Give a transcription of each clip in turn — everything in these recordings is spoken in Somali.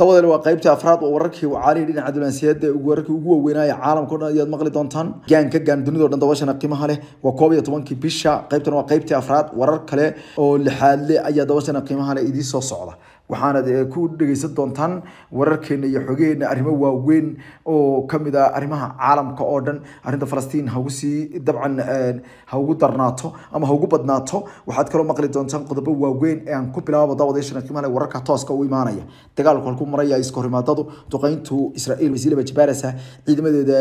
dabadeed waa qaybtii afraad oo wararkii wacaalihi dhinaca dulansiyeed ee wararkii ugu waweynaaya caalamka o dhan ayaad maqli doontaan gaanka gaan dunido dhan dabashana qiimaha leh waa koob iyo tobankii bisha qaybtan waa qaybtii afraad warar kale oo lixaadle ayaa dabashana qiimaha leh idiin soo socda waxaanad ku dhegeysan doontaan wararkeena iyo xogeena arrimo waaweyn oo kamid ah arrimaha caalamka oo dhan arrinta falastiin haugu sii dabcan eh, ha darnaato ama haugu badnaato waxaad kaloo maqli doontaan qodobo waaweyn ee aan ku bilaabo daawadayshana qiimaha wararka tooska u imaanaya dagaalku halku maraya iskahorimaadadu duqeyntu israel wasiilaba jabaarasa ciidamadeeda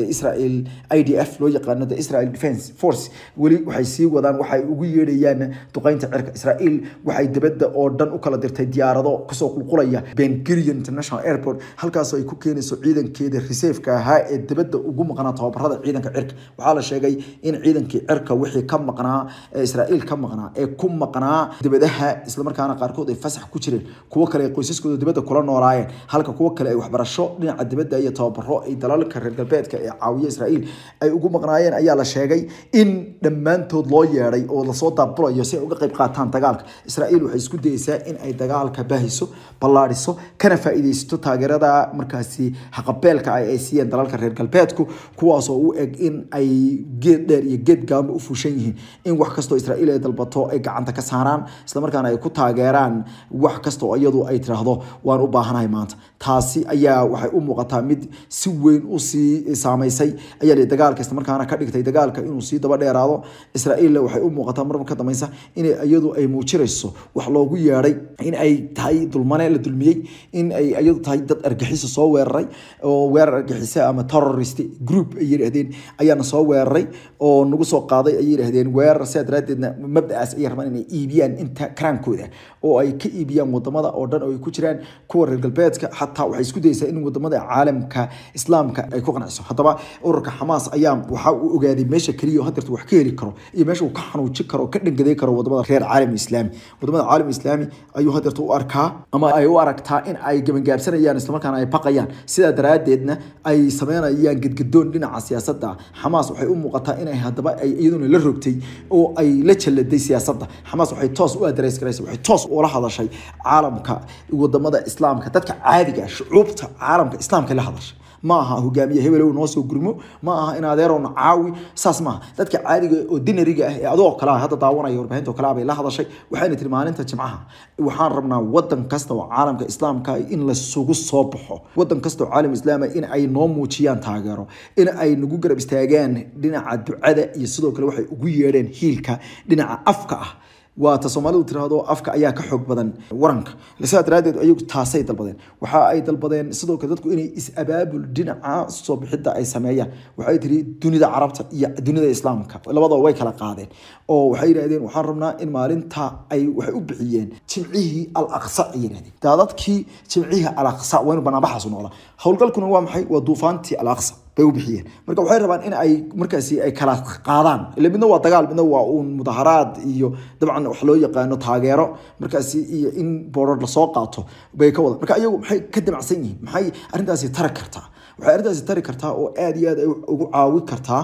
eh, israel i d f loo yaqaano the israel defense force weli waxay sii wadaan waxay ugu yeedhayaan duqeynta cirka israel waxay dibadda oo dhan u kala dirtay diyaarado kasoo qulqulaya bengelian international airport halkaas ay ku keenayso ciidankeeda reserveka ahaa ee dibadda ugu maqnaa tababarada ciidanka cirka waxaa la sheegay in ciidankii cirka wixii ka maqnaa ee israa'iil ka maqnaa ee ku maqnaa dibadaha islamarkaana qaarkood ay fasax ku jireen kuwo kale ay qoysaskooda dibadda kula noolaayeen halka kuwo kale ay waxbarasho dhinaca dibadda iyo tababaro ay dalalka reer galbeedka ee caawiya israa'iil ay ugu maqnaayeen ayaa la sheegay in dhammaantood loo yeedhay oo lasoo daabulayo si ay uga qayb qaataan dagaalka israa'iil waxay isku dayeysaa in ay dagaal halkaa baahiso ballaadhiso kana faa'iidaysato taageerada markaasi haqabeelka ah ay siiyeen dalalka reer galbeedku kuwaas u eg in ay geed dheer iyo geed gaama u fuushan yihiin in wax kastoo israa'iil ay dalbato ay gacanta ka saaraan islamarkaana ay ku taageeraan wax kastoo iyadu ay tiraahdo waan u baahanahay maanta taasi ayaa waxay u muuqataa mid si weyn usii saamaysay ayaa dagaalka islamarkaana ka dhigtay dagaalka inuu sii daba dheeraado israa'iilla waxay u muuqataa marmar ka dambaysa in iyadu ay muujinayso wax loogu yeedhay in ay ay tahay dulmane la dulmiyey in ay iyadu tahay dad argaxiso soo weeraray oo weerar argixise ama terrorist group ay yidhaahdeen ayaana soo weeraray oo nagu soo qaaday ay yidhaahdeen weerar sidaa daraadeedna mabdacaas ayay rabaan inay iibiyaan inta karaankooda oo ay ka iibiyaan wadamada oo dhan oo ay ku jiraan kuwa reer galbeedka xataa waxay isku daysaa in wadamada caalamka islaamka ay ku qanciso haddaba ururka xamaas ayaa waxa uu ogaaday meesha keliya oo hadeerta wax ka heli karo iyo meesha uu ka xanuujin karo ka dhangadey karo wadamada reer caalam islaami wadamada caalam islaami ayuu hadeerta u arkaa ama ay u aragtaa in ay gebangaabsanayaan islamarkaana ay baqayaan sidaa daraadeedna ay sameynayaan gedgadoon dhinaca siyaasada xamaas waxay u muuqataa inay hadaba iyaduna la rogtay oo ay la jalladay siyaasadda xamaas waxay toos u adreys garaysa waxay toos ula hadashay caalamka wadamada islaamka dadka caadiga ah, shucuubta caalamka islaamka la hadashay ma aha hogaamiye noo soo gurmo ma aha in adeerowna caawi saas maaha dadka caadiga oo dinariga ah ee adoo kale ah hadda daawanaya warbaahinto kale ah bay la hadashay waxayna tiri maalinta jimcaha waxaan rabnaa wadan kasta oo caalamka islaamka ah in lasugu soo baxo wadan kasta oo caalam islaama in ay noo muujiyaan taageero in ay nagu garab istaagaan dhinaca ducada iyo sidoo kale waxay ugu yeedheen hiilka dhinaca afka ah waa ta soomaalidu tiraahdo afka ayaa ka xoog badan waranka sidaa daraadeed ayagu taasay dalbadeen waxa ay dalbadeen sidoo kale dadku inay is-abaabul dhinaca soo bixidda ay sameeyaan waxay tiri dunida carabta iyo dunida islaamka labadaba way kala qaadeen oo waxay yidhahdeen waxaan rabnaa in maalinta ay waxay u bixiyeen jimcihii al aqsa ay yidhahdeen daadadkii jimcihii al aqsa waynu banaanbaxaasu noolaa howlgalkuna waa maxay waa duufaantii al aqsa bay u bixiyeen marka waxay rabaan in ay markaasi ay kala qaadaan ile midna waa dagaal midna waa uun mudaharaad iyo dabcan wax loo yaqaano taageero markaasi iyo in boorar lasoo qaato bay ka wada marka ayagu maxay ka damacsan yihiin maxay arrintaasi tari kartaa waxay arrintaasi tari kartaa oo aada iyo aad ugu caawi kartaa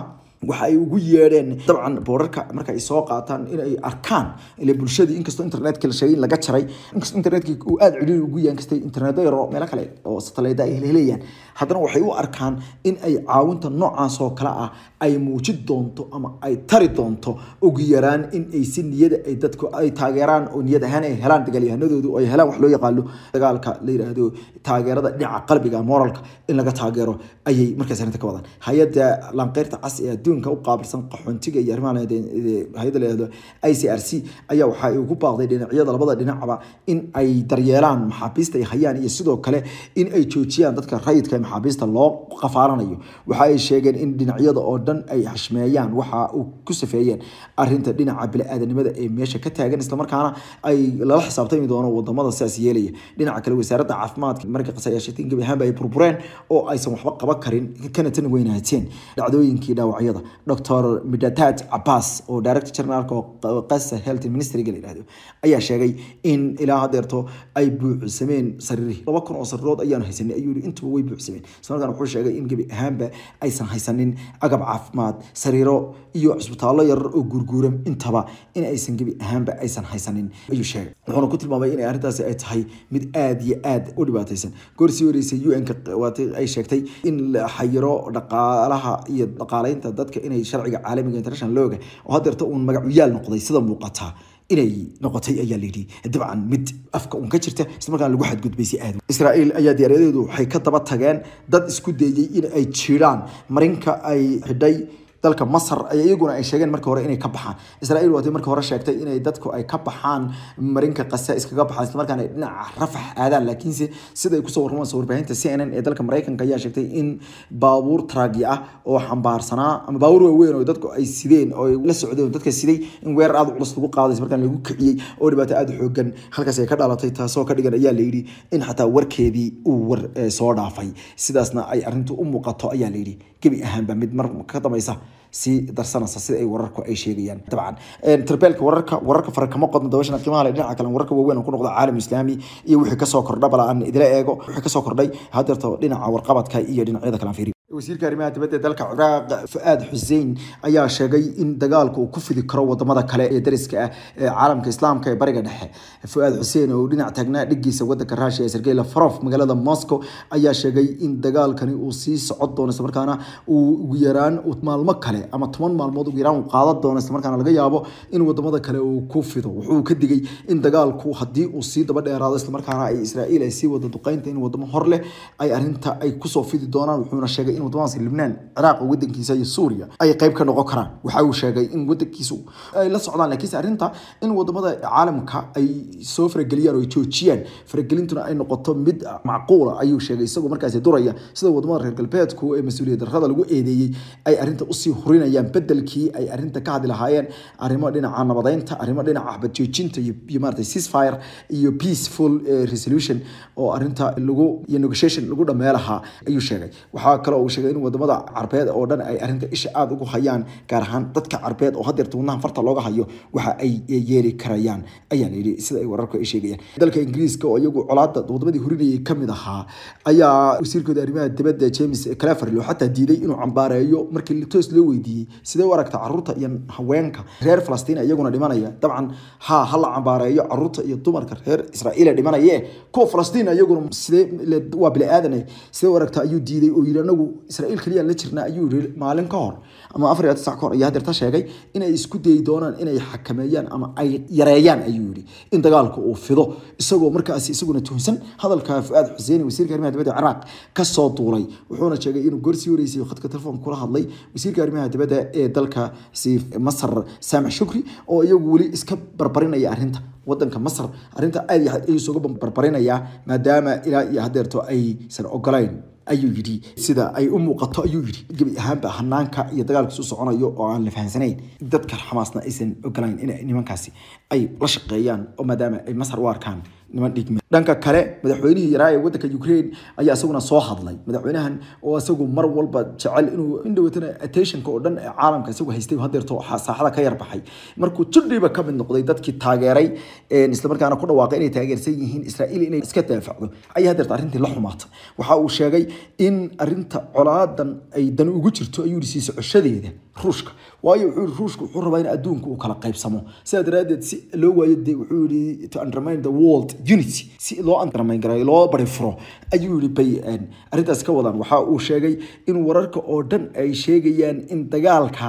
waxa ay ugu yeedheen dabcan boorarka marka ay soo qaataan in arkaan ile bulshadii inkastoo internetka la sheegay in laga jaray inkastoo internetka uu aada ciriiri ugu yahay inkastoo interneto yar meelo kale oo satellite ay helheleeyaan haddana waxay u arkaan in ay caawinta noocaas oo kale ah ay muujin doonto ama ay tari doonto ugu yaraan in ay si niyada ah ay dadku ay taageeraan oo niyad ahaan ay helaan dagaalyahanadoodu ay helaan wax loo yaqaano dagaalka la yiraahdo taageerada dhinaca qalbiga moralka in laga taageero ayay markaas arrinta ka wadaan hay-adda laanqeyrta cas ee adduun adduunka u qaabilsan qaxoontiga iyo arrimaha hay-adda layihahdo i c r c ayaa waxa ugu baaqday dhinacyada labada dhinacba in ay daryeelaan maxaabiista ay hayaan iyo sidoo kale in ay joojiyaan dadka rayidka maxaabiista loo qafaalanayo waxa ay sheegeen in dhinacyada oo dhan ay hashmeeyaan waxa uu ku safeeyeen arinta dhinaca bili-aadanimada ee meesha ka taagan islamarkaana ay lala xisaabtami doono wadamada sidaas yeelaya dhinaca kale wasaaradda caafimaadka markaqas ayaa sheegtay in gebi ahaanba ay burbureen oo aysan waxba qaban karin kana tan weynahateen dhacdooyinkii dhaawacyada dor midataaj abas oo director generaalka oo qasa health ministryga la yihahdo ayaa sheegay in ilaa hadeerto ay buucsameen sariirihii laba kun oo sariirood ayaanu haysanay ayuu yidhi intuba way buucsameen isla wuxuu sheegay in gebi ahaanba aysan haysanin agab caafimaad sariiro iyo cisbitaallo yarar oo guurguuram intaba in aysan gebi ahaanba aysan haysanin ayuu sheegay wuxuuna ku tilmaamay inay arrintaasi ay tahay mid aada iyo aada u dhibaataysan goor sii horeysay u ka ay sheegtay in xayiro dhaqaalaha iyo dhaqaalaynta dadka inay sharciga caalamiga international looga oo haddeerta uun magacuyaal noqday sida muuqataa inay noqotay ayaa layidhi dabcan mid afka uun ka jirta islamarkaan lagu xadgudbay si aad israa'iil ayaa diyaaryadeedu waxay ka daba tageen dad isku dayay in ay jiraan marinka ay xidhay dalka masar ay iyaguna ay sheegeen marka hore inay ka baxaan israa'iil waatay marka hore sheegtay inay dadku ay ka baxaan marinka qasa iskaga baxaan islamarkaana dhinaca rafax aadaan laakiinse siday kusoo warramaan warbaahinta c n n ee dalka maraykanka ayaa sheegtay in baabuur tragi ah oo xambaarsanaa ama baabuur waaweyn oo dadku ay sideen oo la socdeen dadka siday in weerar aad culus lagu qaaday markaan lagu kiciyey oo dhibaato aada xoogan halkaas ay ka dhalatay taasoo ka dhigan ayaa la in xataa warkeedii uu war eh, soo dhaafay sidaasna ay arrintu u muuqato ayaa la gebi ahaanba mid mar ka dambaysa sii darsanaysa sida ay wararku ay sheegayaan dabcan tirbeelka wararka wararka fara kama qodno dabashan qiimaha dhinaca kalen wararka waaweyn ku noqdo caalam islaami iyo wixii kasoo kordha bala aan idila eego wixii kasoo kordhay haddeerto dhinaca warqabadka iyo dhinacyada kale aan wasiirka arrimaha dibadda ee dalka ciraaq fu-aad xuseen ayaa sheegay in dagaalku uu ku fidi karo wadamada kale ee dariska ah ee caalamka islaamka ee bariga dhexe fu-aad xuseen oo dhinac taagnaa dhiggiisa wadanka ruushia ee sergey lafarof magaalada moscow ayaa sheegay in dagaalkani uu sii socon doono islamarkaana uu ugu yaraan maalmo kale ama toban maalmood ugu yaraan uu qaadan doono islamarkaana laga yaabo in wadamada kale uu ku fido wuxuu ka digay in dagaalku haddii uu sii daba dheeraado islamarkaana ay israa'iil ay sii wada duqeynta in wadamo hor leh ay arrinta ay kusoo fidi doonaan wuxuuna sheegay in wadamadaasi libnaan ciraaq oo wadankiisa iyo suuriya ay qayb ka noqon karaan waxa uu sheegay in wadankiisu ay la socdaan laakiinse arrinta in wadamada caalamka ay soo farageliyaan oo ay joojiyaan faragelintuna ay noqoto mid macquula ayuu sheegay isagoo markaasi duraya sida wadamada reer galbeedku ee mas-uuliyad darrada lagu eedeeyey ay arrinta usii hurinayaan bedelkii ay arrinta ka hadli lahaayeen arrimo dhinaca nabadeynta arrimo dhinaca xabadjoojinta iyo maarata ceasefire iyo peaceful eh, resolution oo arrinta lagu iyo negotiation lagu dhamee ayuu sheegay waxaa kale oo sheegay in wadamada carbeed oo dhan ay arrinta isha aada ugu hayaan gaar ahaan dadka carbeed oo hadeer wadnaha farta looga hayo waxa ay yeeli karayaan ayaa layidhi sida ay wararku ay sheegayaan dalka ingiriiska oo iyagu colaada wadamadii hurinayay kamid ahaa ayaa wasiirkooda arrimaha dibadda james claverlow xataa diiday inuu cambaareeyo markii toos loo weydiiyey sidee u aragta carruurta iyo haweenka reer falastiin iyaguna dhimanaya dabcan haa ha la cambaareeyo carruurta iyo dumarka reer israa'iila dhimanaye kuwa falastiin iyaguna sidee waa bili aadan sidee u aragta ayuu diiday oo yidhi anagu israiil keliyan la jirnaa ayuu yiri maalin ka hor ama afar iyo tisa ka hor ayaa hadeerta sheegay inay isku dayi doonaan inay xakameeyaan ama ay yareeyaan ayuu yiri in dagaalka uu fido isagoo markaasi isaguna tuhunsan hadalka fuaad xuseeni wasiirka arrimaha dibadda ciraaq ka soo duulay wuxuuna sheegay inuu goorsii wareysay khadka telefoonka kula hadlay wasiirka arrimaha dibadda ee dalka masar saamax shukri oo iyagu weli iska barbarinaya arrinta wadanka masar arinta aad ayuu isuga barbarinayaa maadaama ilaa iyo hadeerto aysan ogolayn ayuu yidhi sida ay u muuqato ayuu yidhi gebi ahaanba hanaanka iyo dagaalka dagaalkiisu soconayo oo aan la fahansanayn dadka xamaasna aysan ogolayn in nimankaasi ay la shaqeeyaan oo maadaama ay masar u arkaan dhanka kale madaxweynihii yaraa ee wadanka ukraine ayaa isaguna soo hadlay madaxweynahan oo isagu mar walba jecel inuu in attentionka oo dhan caalamka isagu haystay hadeerto saaxada ka yarbaxay markuu jidhiiba ka mid noqday dadkii taageeray islamarkaana ku dhawaaqay inay taageersan yihiin israa'iil inay iska daafacdo ayaa hadeerta arrintii la xumaatay waxa uu sheegay in arrinta colaadan ay dan ugu jirto ayuu yidhi siisa coshadeeda ruushka waayo wuxuu yidhi ruushka wuxuu rabaa in adduunka uu kala qaybsamo sidaa daraaddeed si loo waayo dee wuxuu yidhi to undermine the world unity si loo undermine garayo loo bari furo ayuu yidhi bay arrintaas ka wadaan waxa uu sheegay in wararka oo dhan ay sheegayaan in dagaalka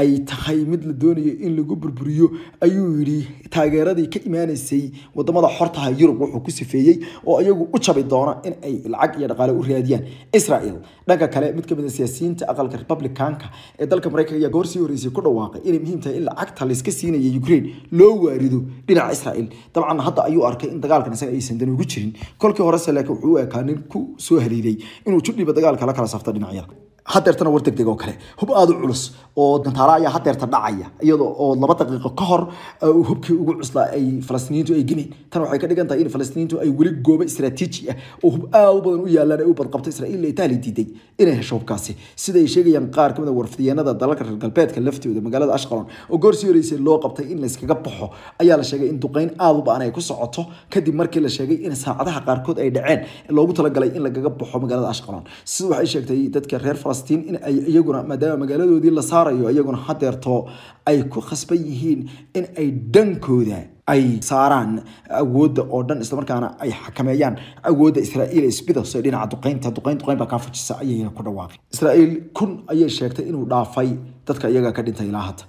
ay tahay mid la doonayo in lagu burburiyo ayuu yidhi taageeradii ka imaanaysay wadamada xortaha ah yurub wuxuu ku sifeeyey oo iyagu u jabi doona in ay lacag iyo dhaqaale u raadiyaan israel dhanka kale mid kamid a ah siyaasiyiinta aqalka republicanka ee dalka maraykanka ayaa goorsii horeysay ku dhawaaqay inay muhiim tahay in lacagta layska siinaya ukraine loo waarido dhinaca israel dabcan hadda ayuu arkay in dagaalkan isaga aysan dan ugu jirin kolkii horese laakiin wuxuu u ekaa nin ku soo haliiday inuu judhiba dagaalka la kala safto dhinacyada hadeertana war oo kale hub aada u culus oo dantaala ayaa hadeerta dhacaya iyadoo oo laba daqiiqo ka hor uh, hubkii ugu cuslaa ay falastiiniyiintu ay geleen tan waxay ka dhigan tahay in falastiiniintu ay weli goobo istaraatiiji ah oo hub aad u badan u yaalaan ay u badqabto israa'iil itaali diiday inay hesho hubkaasi sida sheegayaan qaar kamid a ah warfidiyeenada dalalka reer galbeedka laftooda magaalada ashqalon oo goorsi horeysay loo qabtay in layskaga baxo ayaa la sheegay in duqeyn aad u ba-an ay ku socoto kadib markii la sheegay in saacadaha qaarkood ay dhaceen loogu talagalay in lagaga baxo magaalada ashqalon sida waxay sheegtay dadka reer falastiin falastiin in ay iyaguna maadaama magaaladoodii la saarayo iyaguna hadeerto ay ku khasban yihiin in ay dhankooda ay saaraan awoodda oo dhan islamarkaana ay xakameeyaan awoodda israaiil ee sbidas ee dhinaca duqaynta duqayn duqayn baa kaa fujisa ayayna ku dhawaaqay israaiil kun ayay sheegtay inuu dhaafay dadka iyaga ka dhintay ilaa hadda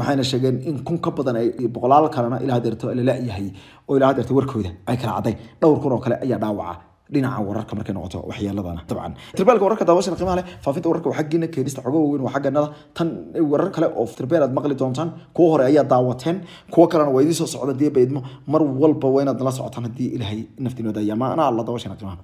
waxayna sheegeen in kun ka badan ay boqolaal kalena ilaa hadeerto la yahay oo ilaa hadeerto warkooda ay kala caddayn dhowr kun oo kale ayaa dhaawaca dhinaca wararka markay noqoto waxyeeladana dabcan tirbaalka wararka daawashada qiimaha leh faafinta wararka waa xaggiina keedista xogo waaweyn waa xagganada tan warar kale oo tirbeel aad maqli doontaan kuwa hore ayaa daawateen kuwa kalena waa idiin soo socda dii baydmo mar walba waa inaad nala socotaan haddii ilaahay naftiinooda ayaa maanaa alla daawashana qiimaha